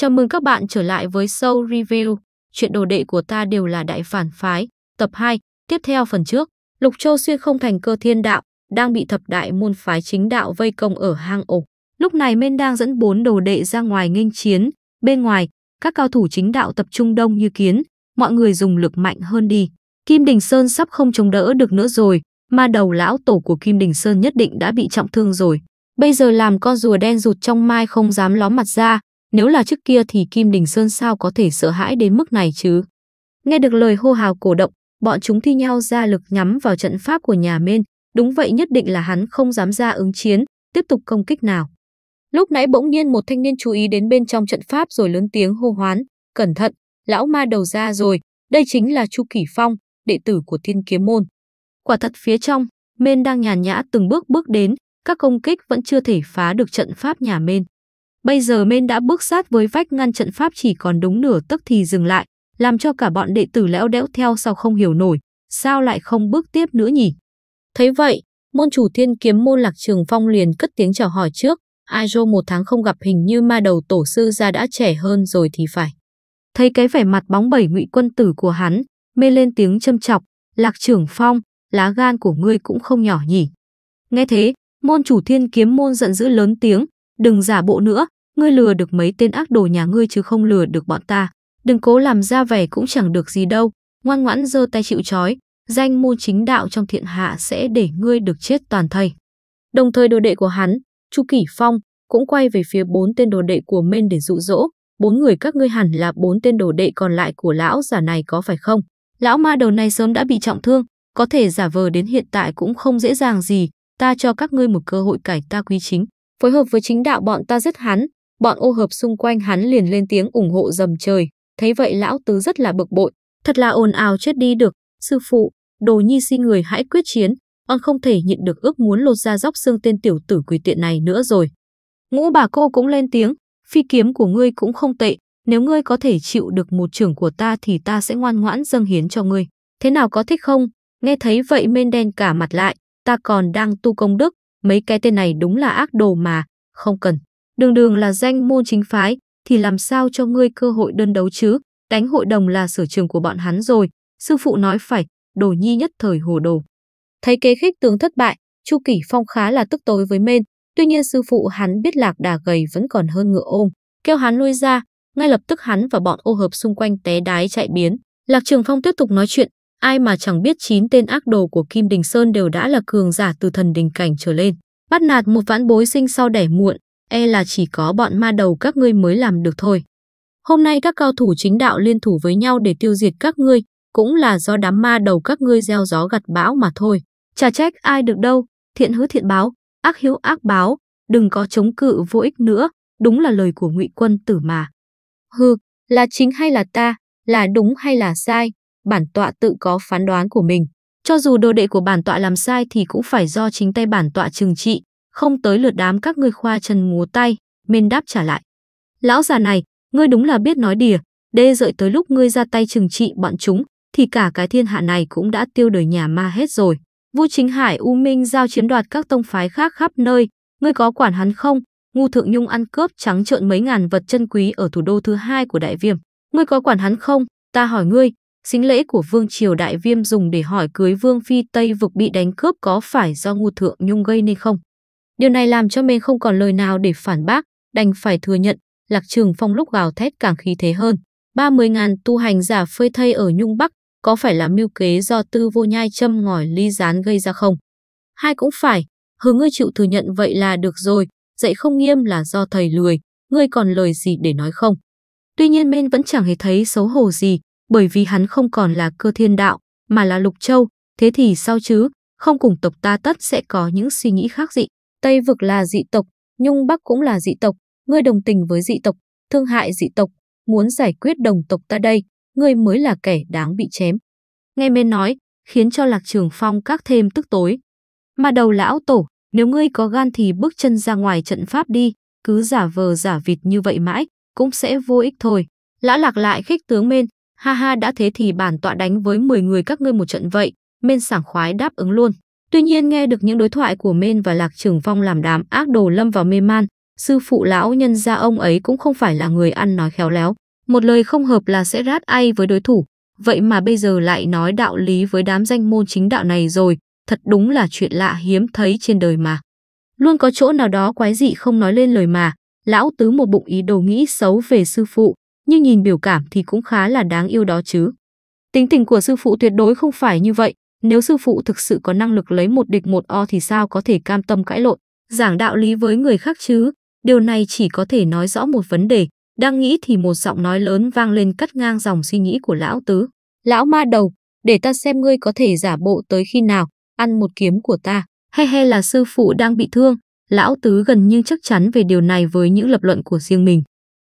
Chào mừng các bạn trở lại với show review. Chuyện đồ đệ của ta đều là đại phản phái. Tập 2, tiếp theo phần trước, Lục Châu xuyên không thành cơ thiên đạo, đang bị thập đại môn phái chính đạo vây công ở hang ổ. Lúc này Mên đang dẫn bốn đồ đệ ra ngoài nghênh chiến. Bên ngoài, các cao thủ chính đạo tập trung đông như kiến, mọi người dùng lực mạnh hơn đi. Kim Đình Sơn sắp không chống đỡ được nữa rồi, mà đầu lão tổ của Kim Đình Sơn nhất định đã bị trọng thương rồi. Bây giờ làm con rùa đen rụt trong mai không dám ló mặt ra, nếu là trước kia thì Kim Đình Sơn sao có thể sợ hãi đến mức này chứ? Nghe được lời hô hào cổ động, bọn chúng thi nhau ra lực nhắm vào trận pháp của nhà Mên. Đúng vậy nhất định là hắn không dám ra ứng chiến, tiếp tục công kích nào. Lúc nãy bỗng nhiên một thanh niên chú ý đến bên trong trận pháp rồi lớn tiếng hô hoán. Cẩn thận, lão ma đầu ra rồi, đây chính là Chu Kỷ Phong, đệ tử của thiên kiếm môn. Quả thật phía trong, Mên đang nhàn nhã từng bước bước đến, các công kích vẫn chưa thể phá được trận pháp nhà Mên. Bây giờ Mên đã bước sát với vách ngăn trận pháp chỉ còn đúng nửa tức thì dừng lại, làm cho cả bọn đệ tử lẽo đẽo theo sau không hiểu nổi, sao lại không bước tiếp nữa nhỉ? Thấy vậy, môn chủ thiên kiếm môn lạc trường phong liền cất tiếng chào hỏi trước, ai Aijo một tháng không gặp hình như ma đầu tổ sư ra đã trẻ hơn rồi thì phải. Thấy cái vẻ mặt bóng bẩy ngụy quân tử của hắn, mê lên tiếng châm chọc, lạc trường phong, lá gan của ngươi cũng không nhỏ nhỉ. Nghe thế, môn chủ thiên kiếm môn giận dữ lớn tiếng, Đừng giả bộ nữa, ngươi lừa được mấy tên ác đồ nhà ngươi chứ không lừa được bọn ta. Đừng cố làm ra vẻ cũng chẳng được gì đâu, ngoan ngoãn giơ tay chịu trói, danh môn chính đạo trong thiện hạ sẽ để ngươi được chết toàn thây. Đồng thời đồ đệ của hắn, Chu Kỷ Phong, cũng quay về phía bốn tên đồ đệ của Mên để dụ dỗ, bốn người các ngươi hẳn là bốn tên đồ đệ còn lại của lão giả này có phải không? Lão ma đầu này sớm đã bị trọng thương, có thể giả vờ đến hiện tại cũng không dễ dàng gì, ta cho các ngươi một cơ hội cải ta quy chính, phối hợp với chính đạo bọn ta giết hắn, bọn ô hợp xung quanh hắn liền lên tiếng ủng hộ dầm trời, thấy vậy lão tứ rất là bực bội, thật là ồn ào chết đi được, sư phụ, đồ nhi xin người hãy quyết chiến, on không thể nhịn được ước muốn lột ra dóc xương tên tiểu tử quỷ tiện này nữa rồi. Ngũ bà cô cũng lên tiếng, phi kiếm của ngươi cũng không tệ, nếu ngươi có thể chịu được một trưởng của ta thì ta sẽ ngoan ngoãn dâng hiến cho ngươi. Thế nào có thích không? Nghe thấy vậy men đen cả mặt lại, ta còn đang tu công đức, Mấy cái tên này đúng là ác đồ mà, không cần. Đường đường là danh môn chính phái, thì làm sao cho ngươi cơ hội đơn đấu chứ? Đánh hội đồng là sở trường của bọn hắn rồi. Sư phụ nói phải, đồ nhi nhất thời hồ đồ. Thấy kế khích tướng thất bại, Chu Kỷ Phong khá là tức tối với men. Tuy nhiên sư phụ hắn biết lạc đà gầy vẫn còn hơn ngựa ôm. Kêu hắn lui ra, ngay lập tức hắn và bọn ô hợp xung quanh té đái chạy biến. Lạc Trường Phong tiếp tục nói chuyện, Ai mà chẳng biết chín tên ác đồ của Kim Đình Sơn đều đã là cường giả từ thần đình cảnh trở lên. Bắt nạt một vãn bối sinh sau đẻ muộn, e là chỉ có bọn ma đầu các ngươi mới làm được thôi. Hôm nay các cao thủ chính đạo liên thủ với nhau để tiêu diệt các ngươi, cũng là do đám ma đầu các ngươi gieo gió gặt bão mà thôi. Chả trách ai được đâu, thiện hữu thiện báo, ác hiếu ác báo, đừng có chống cự vô ích nữa, đúng là lời của ngụy quân tử mà. Hừ, là chính hay là ta, là đúng hay là sai, bản tọa tự có phán đoán của mình. Cho dù đồ đệ của bản tọa làm sai thì cũng phải do chính tay bản tọa trừng trị, không tới lượt đám các ngươi khoa chân múa tay, men đáp trả lại. Lão già này, ngươi đúng là biết nói đìa, đê dợi tới lúc ngươi ra tay trừng trị bọn chúng, thì cả cái thiên hạ này cũng đã tiêu đời nhà ma hết rồi. Vu Chính Hải U Minh giao chiếm đoạt các tông phái khác khắp nơi, ngươi có quản hắn không? Ngu Thượng Nhung ăn cướp trắng trợn mấy ngàn vật chân quý ở thủ đô thứ hai của Đại Viêm. Ngươi có quản hắn không? Ta hỏi ngươi, Sính lễ của vương triều Đại Viêm dùng để hỏi cưới vương phi Tây vực bị đánh cướp có phải do ngu thượng nhung gây nên không? Điều này làm cho mình không còn lời nào để phản bác, đành phải thừa nhận, Lạc Trường Phong lúc gào thét càng khí thế hơn. ba mươi ngàn tu hành giả phơi thây ở Nhung Bắc có phải là mưu kế do tư vô nhai châm ngòi ly gián gây ra không? Hai cũng phải, hứ ngươi chịu thừa nhận vậy là được rồi, dạy không nghiêm là do thầy lười, ngươi còn lời gì để nói không? Tuy nhiên men vẫn chẳng hề thấy xấu hổ gì, bởi vì hắn không còn là cơ thiên đạo, mà là lục châu, thế thì sao chứ, không cùng tộc ta tất sẽ có những suy nghĩ khác dị. Tây vực là dị tộc, Nhung Bắc cũng là dị tộc, ngươi đồng tình với dị tộc, thương hại dị tộc, muốn giải quyết đồng tộc ta đây, ngươi mới là kẻ đáng bị chém. Nghe bên nói, khiến cho Lạc Trường Phong các thêm tức tối. Mà đầu lão tổ, nếu ngươi có gan thì bước chân ra ngoài trận pháp đi, cứ giả vờ giả vịt như vậy mãi, cũng sẽ vô ích thôi. Lão Lạc lại khích tướng bên, ha ha đã thế thì bản tọa đánh với 10 người các ngươi một trận vậy, Mên sảng khoái đáp ứng luôn. Tuy nhiên nghe được những đối thoại của Mên và Lạc Trường Phong làm đám ác đồ lâm vào mê man, sư phụ lão nhân gia ông ấy cũng không phải là người ăn nói khéo léo, một lời không hợp là sẽ rát ai với đối thủ, vậy mà bây giờ lại nói đạo lý với đám danh môn chính đạo này rồi, thật đúng là chuyện lạ hiếm thấy trên đời mà. Luôn có chỗ nào đó quái dị không nói lên lời mà, lão tứ một bụng ý đồ nghĩ xấu về sư phụ, nhưng nhìn biểu cảm thì cũng khá là đáng yêu đó chứ. Tính tình của sư phụ tuyệt đối không phải như vậy, nếu sư phụ thực sự có năng lực lấy một địch một o thì sao có thể cam tâm cãi lộn, giảng đạo lý với người khác chứ. Điều này chỉ có thể nói rõ một vấn đề, đang nghĩ thì một giọng nói lớn vang lên cắt ngang dòng suy nghĩ của lão tứ. Lão ma đầu, để ta xem ngươi có thể giả bộ tới khi nào, ăn một kiếm của ta. hay hay là sư phụ đang bị thương, lão tứ gần như chắc chắn về điều này với những lập luận của riêng mình.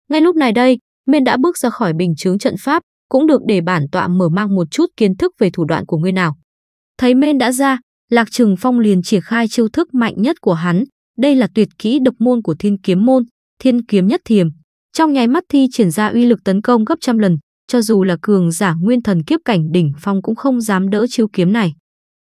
Ngay lúc này đây, Miên đã bước ra khỏi bình chướng trận pháp, cũng được để bản tọa mở mang một chút kiến thức về thủ đoạn của ngươi nào. Thấy Miên đã ra, Lạc Trừng Phong liền triển khai chiêu thức mạnh nhất của hắn, đây là tuyệt kỹ độc môn của Thiên Kiếm môn, Thiên Kiếm nhất thiềm. Trong nháy mắt thi triển ra uy lực tấn công gấp trăm lần, cho dù là cường giả nguyên thần kiếp cảnh đỉnh phong cũng không dám đỡ chiêu kiếm này.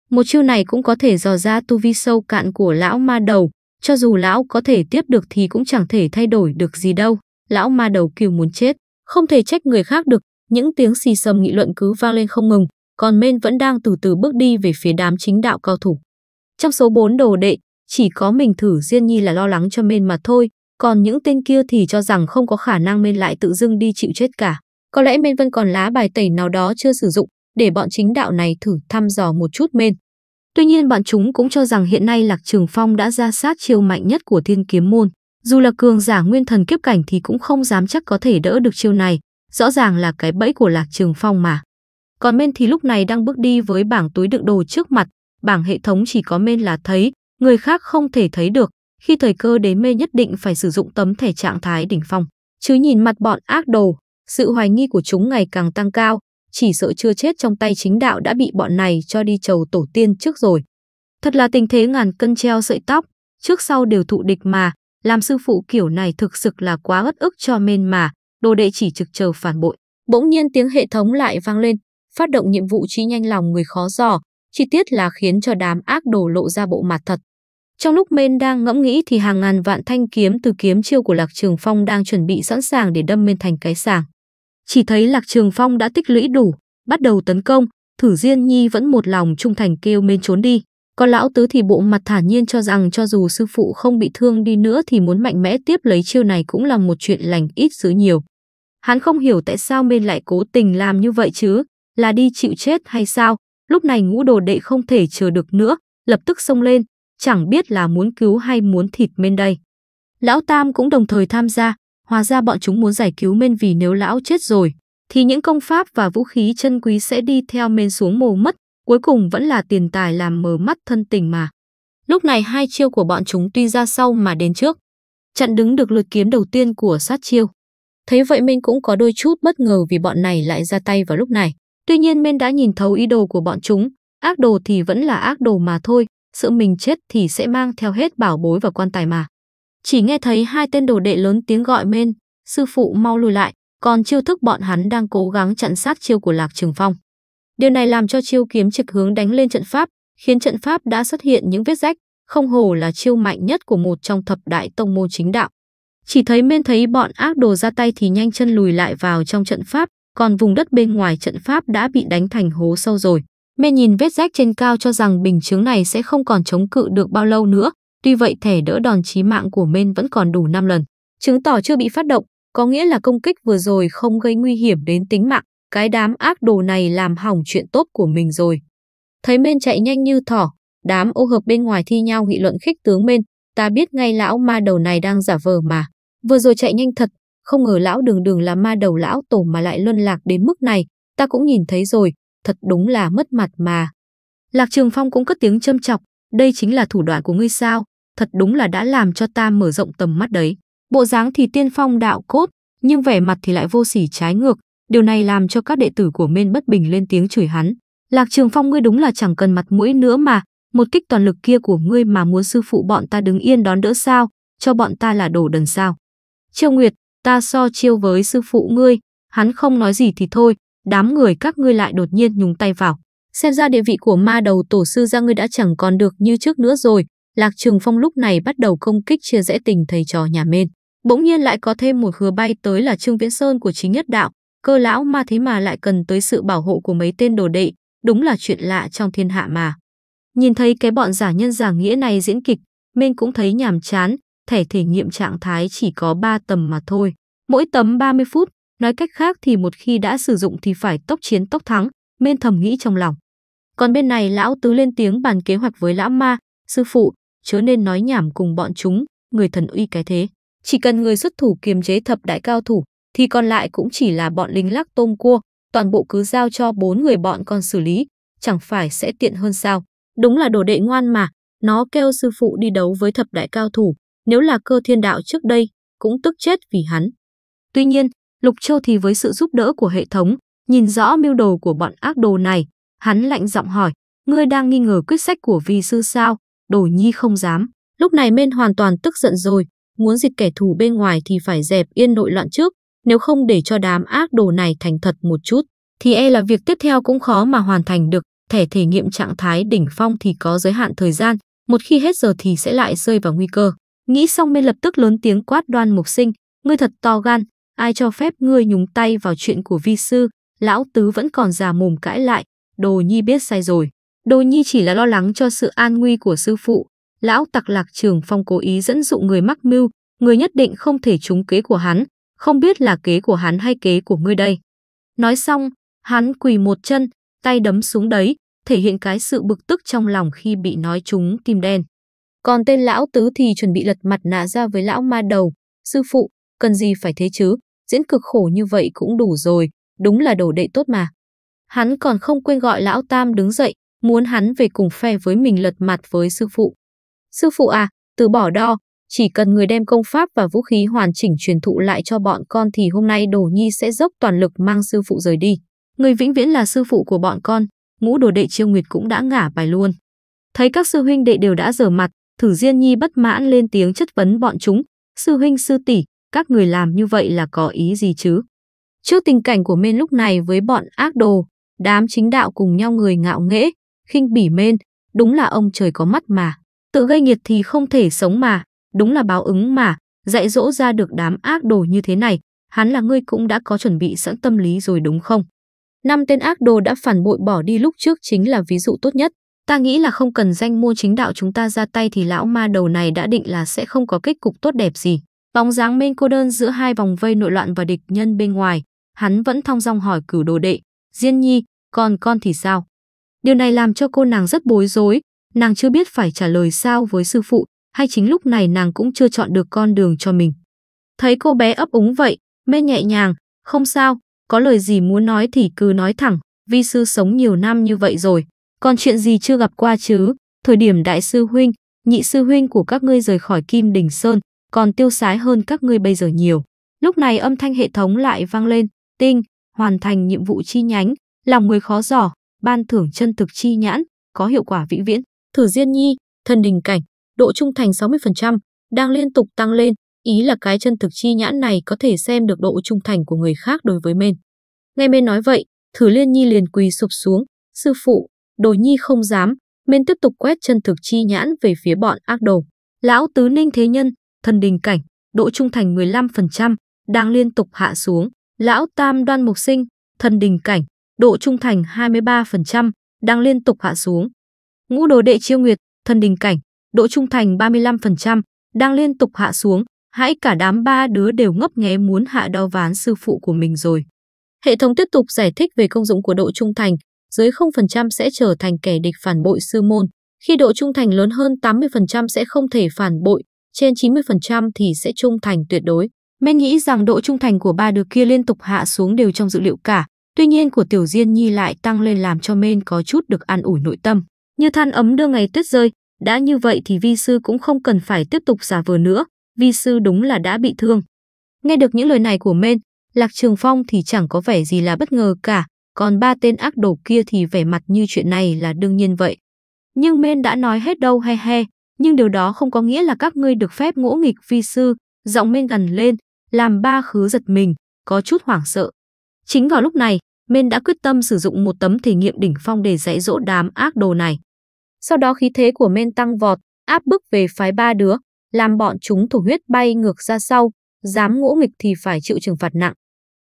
Một chiêu này cũng có thể dò ra tu vi sâu cạn của lão ma đầu, cho dù lão có thể tiếp được thì cũng chẳng thể thay đổi được gì đâu lão ma đầu kiều muốn chết, không thể trách người khác được, những tiếng xì xầm nghị luận cứ vang lên không ngừng, còn men vẫn đang từ từ bước đi về phía đám chính đạo cao thủ. Trong số bốn đồ đệ, chỉ có mình thử Diên Nhi là lo lắng cho men mà thôi, còn những tên kia thì cho rằng không có khả năng men lại tự dưng đi chịu chết cả. Có lẽ men vẫn còn lá bài tẩy nào đó chưa sử dụng, để bọn chính đạo này thử thăm dò một chút men. Tuy nhiên bọn chúng cũng cho rằng hiện nay Lạc Trường Phong đã ra sát chiêu mạnh nhất của thiên kiếm môn. Dù là cường giả nguyên thần kiếp cảnh thì cũng không dám chắc có thể đỡ được chiêu này, rõ ràng là cái bẫy của Lạc Trường Phong mà. Còn men thì lúc này đang bước đi với bảng túi đựng đồ trước mặt, bảng hệ thống chỉ có men là thấy, người khác không thể thấy được, khi thời cơ đến mê nhất định phải sử dụng tấm thẻ trạng thái đỉnh phong. Chứ nhìn mặt bọn ác đồ, sự hoài nghi của chúng ngày càng tăng cao, chỉ sợ chưa chết trong tay chính đạo đã bị bọn này cho đi chầu tổ tiên trước rồi. Thật là tình thế ngàn cân treo sợi tóc, trước sau đều thụ địch mà, làm sư phụ kiểu này thực sự là quá ất ức cho men mà, đồ đệ chỉ trực chờ phản bội. Bỗng nhiên tiếng hệ thống lại vang lên, phát động nhiệm vụ trí nhanh lòng người khó dò, chi tiết là khiến cho đám ác đồ lộ ra bộ mặt thật. Trong lúc Men đang ngẫm nghĩ thì hàng ngàn vạn thanh kiếm từ kiếm chiêu của Lạc Trường Phong đang chuẩn bị sẵn sàng để đâm Men thành cái sàng. Chỉ thấy Lạc Trường Phong đã tích lũy đủ, bắt đầu tấn công, Thử Diên Nhi vẫn một lòng trung thành kêu Men trốn đi. Còn lão tứ thì bộ mặt thả nhiên cho rằng cho dù sư phụ không bị thương đi nữa thì muốn mạnh mẽ tiếp lấy chiêu này cũng là một chuyện lành ít dữ nhiều. Hắn không hiểu tại sao bên lại cố tình làm như vậy chứ, là đi chịu chết hay sao? Lúc này ngũ đồ đệ không thể chờ được nữa, lập tức xông lên, chẳng biết là muốn cứu hay muốn thịt bên đây. Lão Tam cũng đồng thời tham gia, hóa ra bọn chúng muốn giải cứu men vì nếu lão chết rồi, thì những công pháp và vũ khí chân quý sẽ đi theo men xuống mồ mất, cuối cùng vẫn là tiền tài làm mờ mắt thân tình mà. Lúc này hai chiêu của bọn chúng tuy ra sau mà đến trước, chặn đứng được lượt kiếm đầu tiên của sát chiêu. Thế vậy Minh cũng có đôi chút bất ngờ vì bọn này lại ra tay vào lúc này. Tuy nhiên Minh đã nhìn thấu ý đồ của bọn chúng, ác đồ thì vẫn là ác đồ mà thôi, sự mình chết thì sẽ mang theo hết bảo bối và quan tài mà. Chỉ nghe thấy hai tên đồ đệ lớn tiếng gọi Minh, sư phụ mau lùi lại, còn chiêu thức bọn hắn đang cố gắng chặn sát chiêu của Lạc Trường Phong. Điều này làm cho chiêu kiếm trực hướng đánh lên trận pháp, khiến trận pháp đã xuất hiện những vết rách, không hổ là chiêu mạnh nhất của một trong thập đại tông môn chính đạo. Chỉ thấy men thấy bọn ác đồ ra tay thì nhanh chân lùi lại vào trong trận pháp, còn vùng đất bên ngoài trận pháp đã bị đánh thành hố sâu rồi. men nhìn vết rách trên cao cho rằng bình chướng này sẽ không còn chống cự được bao lâu nữa, tuy vậy thẻ đỡ đòn chí mạng của men vẫn còn đủ 5 lần. Chứng tỏ chưa bị phát động, có nghĩa là công kích vừa rồi không gây nguy hiểm đến tính mạng cái đám ác đồ này làm hỏng chuyện tốt của mình rồi. Thấy Mên chạy nhanh như thỏ, đám ô hợp bên ngoài thi nhau nghị luận khích tướng Mên, ta biết ngay lão ma đầu này đang giả vờ mà, vừa rồi chạy nhanh thật, không ngờ lão đường đường là ma đầu lão tổ mà lại luân lạc đến mức này, ta cũng nhìn thấy rồi, thật đúng là mất mặt mà. Lạc Trường Phong cũng cất tiếng châm chọc, đây chính là thủ đoạn của ngươi sao, thật đúng là đã làm cho ta mở rộng tầm mắt đấy. Bộ dáng thì tiên phong đạo cốt, nhưng vẻ mặt thì lại vô sỉ trái ngược, Điều này làm cho các đệ tử của Mên bất bình lên tiếng chửi hắn. Lạc Trường Phong ngươi đúng là chẳng cần mặt mũi nữa mà, một kích toàn lực kia của ngươi mà muốn sư phụ bọn ta đứng yên đón đỡ sao, cho bọn ta là đồ đần sao. Triều Nguyệt, ta so chiêu với sư phụ ngươi, hắn không nói gì thì thôi, đám người các ngươi lại đột nhiên nhúng tay vào. Xem ra địa vị của ma đầu tổ sư gia ngươi đã chẳng còn được như trước nữa rồi, Lạc Trường Phong lúc này bắt đầu công kích chia rẽ tình thầy trò nhà Mên. Bỗng nhiên lại có thêm một hứa bay tới là Trương Viễn Sơn của chính nhất đạo, cơ lão ma thế mà lại cần tới sự bảo hộ của mấy tên đồ đệ, đúng là chuyện lạ trong thiên hạ mà. Nhìn thấy cái bọn giả nhân giả nghĩa này diễn kịch, Minh cũng thấy nhàm chán, thẻ thể nghiệm trạng thái chỉ có 3 tầm mà thôi. Mỗi tấm 30 phút, nói cách khác thì một khi đã sử dụng thì phải tốc chiến tốc thắng, Minh thầm nghĩ trong lòng. Còn bên này lão tứ lên tiếng bàn kế hoạch với lão ma, sư phụ, chớ nên nói nhảm cùng bọn chúng, người thần uy cái thế. Chỉ cần người xuất thủ kiềm chế thập đại cao thủ, thì còn lại cũng chỉ là bọn lính lắc tôm cua, toàn bộ cứ giao cho bốn người bọn con xử lý, chẳng phải sẽ tiện hơn sao. Đúng là đồ đệ ngoan mà, nó kêu sư phụ đi đấu với thập đại cao thủ, nếu là cơ thiên đạo trước đây, cũng tức chết vì hắn. Tuy nhiên, Lục Châu thì với sự giúp đỡ của hệ thống, nhìn rõ mưu đồ của bọn ác đồ này, hắn lạnh giọng hỏi, ngươi đang nghi ngờ quyết sách của vi sư sao, đồ nhi không dám. Lúc này Mên hoàn toàn tức giận rồi, muốn diệt kẻ thù bên ngoài thì phải dẹp yên nội loạn trước, nếu không để cho đám ác đồ này thành thật một chút, thì e là việc tiếp theo cũng khó mà hoàn thành được. Thẻ thể nghiệm trạng thái đỉnh phong thì có giới hạn thời gian, một khi hết giờ thì sẽ lại rơi vào nguy cơ. Nghĩ xong Mên lập tức lớn tiếng quát đoan mục sinh, ngươi thật to gan, ai cho phép ngươi nhúng tay vào chuyện của vi sư, lão tứ vẫn còn già mồm cãi lại, đồ nhi biết sai rồi. Đồ nhi chỉ là lo lắng cho sự an nguy của sư phụ, lão tặc lạc trường phong cố ý dẫn dụ người mắc mưu, người nhất định không thể trúng kế của hắn, không biết là kế của hắn hay kế của ngươi đây. Nói xong, hắn quỳ một chân, tay đấm xuống đấy, thể hiện cái sự bực tức trong lòng khi bị nói trúng tim đen. Còn tên lão tứ thì chuẩn bị lật mặt nạ ra với lão ma đầu. Sư phụ, cần gì phải thế chứ, diễn cực khổ như vậy cũng đủ rồi, đúng là đồ đệ tốt mà. Hắn còn không quên gọi lão tam đứng dậy, muốn hắn về cùng phe với mình lật mặt với sư phụ. Sư phụ à, từ bỏ đo, chỉ cần người đem công pháp và vũ khí hoàn chỉnh truyền thụ lại cho bọn con thì hôm nay Đồ Nhi sẽ dốc toàn lực mang sư phụ rời đi. Người vĩnh viễn là sư phụ của bọn con, ngũ đồ đệ Chiêu Nguyệt cũng đã ngả bài luôn. Thấy các sư huynh đệ đều đã dở mặt, Thử Diên Nhi bất mãn lên tiếng chất vấn bọn chúng, "Sư huynh sư tỷ, các người làm như vậy là có ý gì chứ?" Trước tình cảnh của Mên lúc này với bọn ác đồ, đám chính đạo cùng nhau người ngạo nghễ, khinh bỉ Mên, đúng là ông trời có mắt mà, tự gây nghiệt thì không thể sống mà. Đúng là báo ứng mà, dạy dỗ ra được đám ác đồ như thế này, hắn là ngươi cũng đã có chuẩn bị sẵn tâm lý rồi đúng không? Năm tên ác đồ đã phản bội bỏ đi lúc trước chính là ví dụ tốt nhất. Ta nghĩ là không cần danh môn chính đạo chúng ta ra tay thì lão ma đầu này đã định là sẽ không có kết cục tốt đẹp gì. Bóng dáng mênh cô đơn giữa hai vòng vây nội loạn và địch nhân bên ngoài, hắn vẫn thong dong hỏi cửu đồ đệ, Diên Nhi, còn con thì sao? Điều này làm cho cô nàng rất bối rối, nàng chưa biết phải trả lời sao với sư phụ, hay chính lúc này nàng cũng chưa chọn được con đường cho mình. Thấy cô bé ấp úng vậy, mê nhẹ nhàng, không sao, có lời gì muốn nói thì cứ nói thẳng, vi sư sống nhiều năm như vậy rồi, còn chuyện gì chưa gặp qua chứ, thời điểm đại sư huynh, nhị sư huynh của các ngươi rời khỏi Kim Đình Sơn, còn tiêu sái hơn các ngươi bây giờ nhiều. Lúc này âm thanh hệ thống lại vang lên, tinh, hoàn thành nhiệm vụ chi nhánh, lòng người khó giỏ, ban thưởng chân thực chi nhãn, có hiệu quả vĩ viễn. Thử Diên Nhi, thân đình cảnh, độ trung thành 60%, đang liên tục tăng lên, ý là cái chân thực chi nhãn này có thể xem được độ trung thành của người khác đối với men. Nghe men nói vậy, thử liên nhi liền quỳ sụp xuống, sư phụ, đồ nhi không dám, men tiếp tục quét chân thực chi nhãn về phía bọn ác đồ. Lão tứ ninh thế nhân, thần đình cảnh, độ trung thành 15%, đang liên tục hạ xuống. Lão tam đoan mục sinh, thần đình cảnh, độ trung thành 23%, đang liên tục hạ xuống. Ngũ đồ đệ chiêu nguyệt, thần đình cảnh, độ trung thành 35%, đang liên tục hạ xuống, hãy cả đám ba đứa đều ngấp nghé muốn hạ đo ván sư phụ của mình rồi. Hệ thống tiếp tục giải thích về công dụng của độ trung thành, dưới 0% sẽ trở thành kẻ địch phản bội sư môn, khi độ trung thành lớn hơn 80% sẽ không thể phản bội, trên 90% thì sẽ trung thành tuyệt đối. Men nghĩ rằng độ trung thành của ba đứa kia liên tục hạ xuống đều trong dự liệu cả, tuy nhiên của Tiểu Diên Nhi lại tăng lên làm cho Men có chút được an ủi nội tâm. Như than ấm đưa ngày tuyết rơi, đã như vậy thì vi sư cũng không cần phải tiếp tục giả vờ nữa, vi sư đúng là đã bị thương. Nghe được những lời này của Mên, Lạc Trường Phong thì chẳng có vẻ gì là bất ngờ cả, còn ba tên ác đồ kia thì vẻ mặt như chuyện này là đương nhiên vậy. Nhưng Mên đã nói hết đâu he he, nhưng điều đó không có nghĩa là các ngươi được phép ngỗ nghịch vi sư, giọng Mên gần lên, làm ba khứ giật mình, có chút hoảng sợ. Chính vào lúc này, Mên đã quyết tâm sử dụng một tấm thể nghiệm đỉnh phong để dạy dỗ đám ác đồ này. Sau đó khí thế của men tăng vọt, áp bức về phái ba đứa, làm bọn chúng thổ huyết bay ngược ra sau, dám ngỗ nghịch thì phải chịu trừng phạt nặng.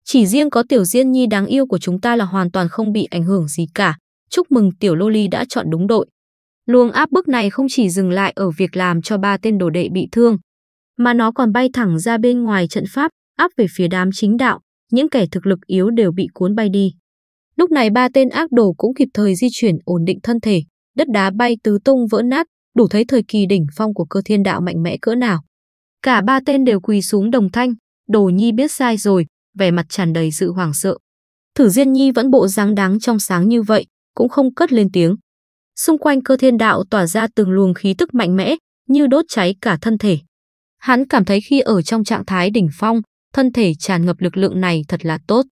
Chỉ riêng có tiểu Diên Nhi đáng yêu của chúng ta là hoàn toàn không bị ảnh hưởng gì cả. Chúc mừng tiểu Loli đã chọn đúng đội. Luồng áp bức này không chỉ dừng lại ở việc làm cho ba tên đồ đệ bị thương, mà nó còn bay thẳng ra bên ngoài trận pháp, áp về phía đám chính đạo, những kẻ thực lực yếu đều bị cuốn bay đi. Lúc này ba tên ác đồ cũng kịp thời di chuyển ổn định thân thể, đất đá bay tứ tung vỡ nát, đủ thấy thời kỳ đỉnh phong của cơ thiên đạo mạnh mẽ cỡ nào. Cả ba tên đều quỳ xuống đồng thanh, Đồ Nhi biết sai rồi, vẻ mặt tràn đầy sự hoảng sợ. Thử Diên Nhi vẫn bộ dáng đáng trong sáng như vậy, cũng không cất lên tiếng. Xung quanh cơ thiên đạo tỏa ra từng luồng khí tức mạnh mẽ, như đốt cháy cả thân thể. Hắn cảm thấy khi ở trong trạng thái đỉnh phong, thân thể tràn ngập lực lượng này thật là tốt.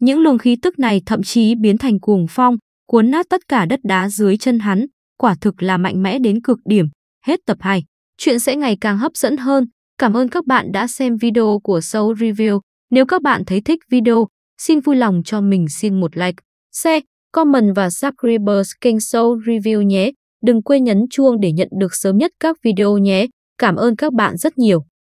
Những luồng khí tức này thậm chí biến thành cuồng phong, cuốn nát tất cả đất đá dưới chân hắn, quả thực là mạnh mẽ đến cực điểm. Hết tập 2, chuyện sẽ ngày càng hấp dẫn hơn. Cảm ơn các bạn đã xem video của Soul Review. Nếu các bạn thấy thích video, xin vui lòng cho mình xin một like, share, comment và subscribe kênh Soul Review nhé. Đừng quên nhấn chuông để nhận được sớm nhất các video nhé. Cảm ơn các bạn rất nhiều.